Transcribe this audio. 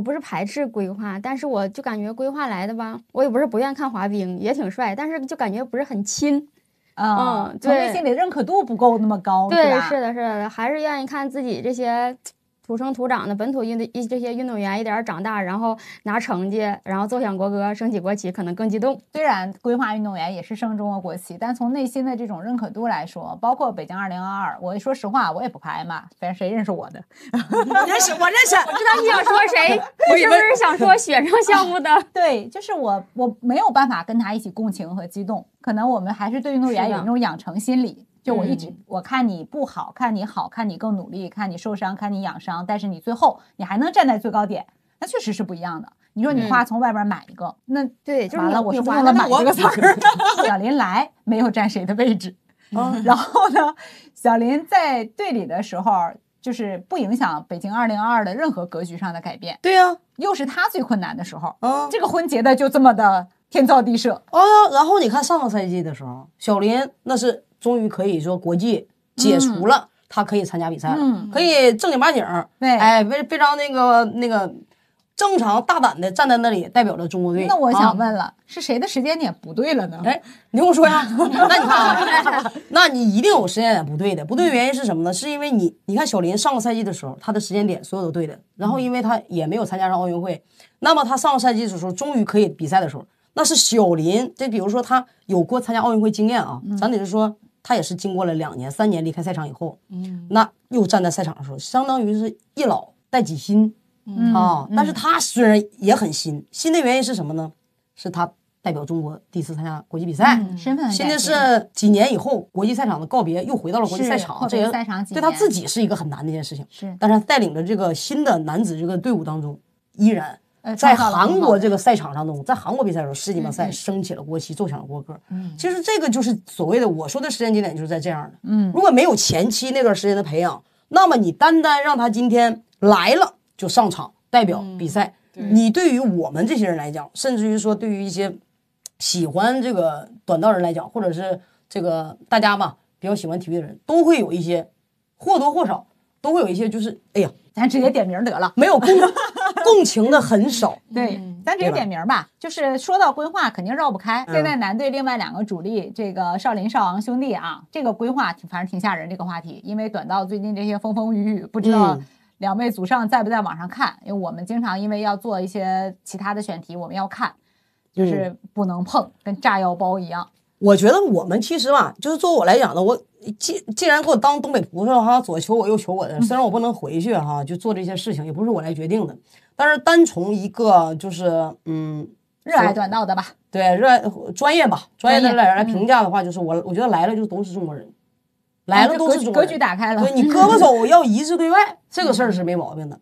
我不是排斥规划，但是我就感觉规划来的吧，我也不是不愿看滑冰，也挺帅，但是就感觉不是很亲，嗯，从内心里认可度不够那么高，对，是的，是的，还是愿意看自己这些。土生土长的本土运的一这些运动员一点长大，然后拿成绩，然后奏响国歌，升起国旗，可能更激动。虽然规划运动员也是升中国国旗，但从内心的这种认可度来说，包括北京二零二二，我说实话，我也不怕挨骂，反正谁认识我的？认识我认识，知道你想说谁？我是不是想说雪上项目的？对，就是我，我没有办法跟他一起共情和激动，可能我们还是对运动员有一种养成心理。就我一直我看你不好，看你好看你更努力，看你受伤，看你养伤，但是你最后你还能站在最高点，那确实是不一样的。你说你花从外边买一个，那对，就完了我是花了“买”这个词儿。小林来没有占谁的位置，然后呢，小林在队里的时候就是不影响北京二零二二的任何格局上的改变。对呀，又是他最困难的时候。嗯，这个婚结的就这么的天造地设。哦，然后你看上个赛季的时候，小林那是。终于可以说国际解除了，他可以参加比赛了，可以正经八经儿，哎，非非常那个那个正常大胆的站在那里，代表着中国队。那我想问了，是谁的时间点不对了呢？哎，你跟我说呀。那你看，那你一定有时间点不对的，不对原因是什么呢？是因为你，你看小林上个赛季的时候，他的时间点所有都对的，然后因为他也没有参加上奥运会，那么他上个赛季的时候终于可以比赛的时候，那是小林。这比如说他有过参加奥运会经验啊，咱得是说。他也是经过了两年、三年离开赛场以后，嗯，那又站在赛场的时候，相当于是一老带几新，啊，但是他虽然也很新，新的原因是什么呢？是他代表中国第一次参加国际比赛，身份。现在是几年以后，国际赛场的告别又回到了国际赛场，这也对他自己是一个很难的一件事情。是，但是带领着这个新的男子这个队伍当中，依然。在韩国这个赛场上中，在韩国比赛的时候，世锦赛升起了国旗，奏响了国歌。嗯，其实这个就是所谓的我说的时间节点，就是在这样的。嗯，如果没有前期那段时间的培养，那么你单单让他今天来了就上场代表比赛，你对于我们这些人来讲，甚至于说对于一些喜欢这个短道人来讲，或者是这个大家吧比较喜欢体育的人，都会有一些或多或少都会有一些就是哎呀。咱直接点名得了，没有共共情的很少。对，咱直接点名 吧。就是说到规划，肯定绕不开。现在男队另外两个主力，这个少林少王兄弟啊，这个规划挺，反正挺吓人这个话题。因为短道最近这些风风雨雨，不知道两位祖上在不在网上看？因为我们经常因为要做一些其他的选题，我们要看，就是不能碰，跟炸药包一样。我觉得我们其实吧，就是作为我来讲的，我既既然给我当东北菩萨哈，左求我右求我的，虽然我不能回去哈，就做这些事情也不是我来决定的，但是单从一个就是嗯热爱短道的吧，对热爱专业吧，专业的来来评价的话，就是我我觉得来了就都是中国人，来了都是中国人，格局打开了，对，你胳膊肘要一致对外，这个事儿是没毛病的。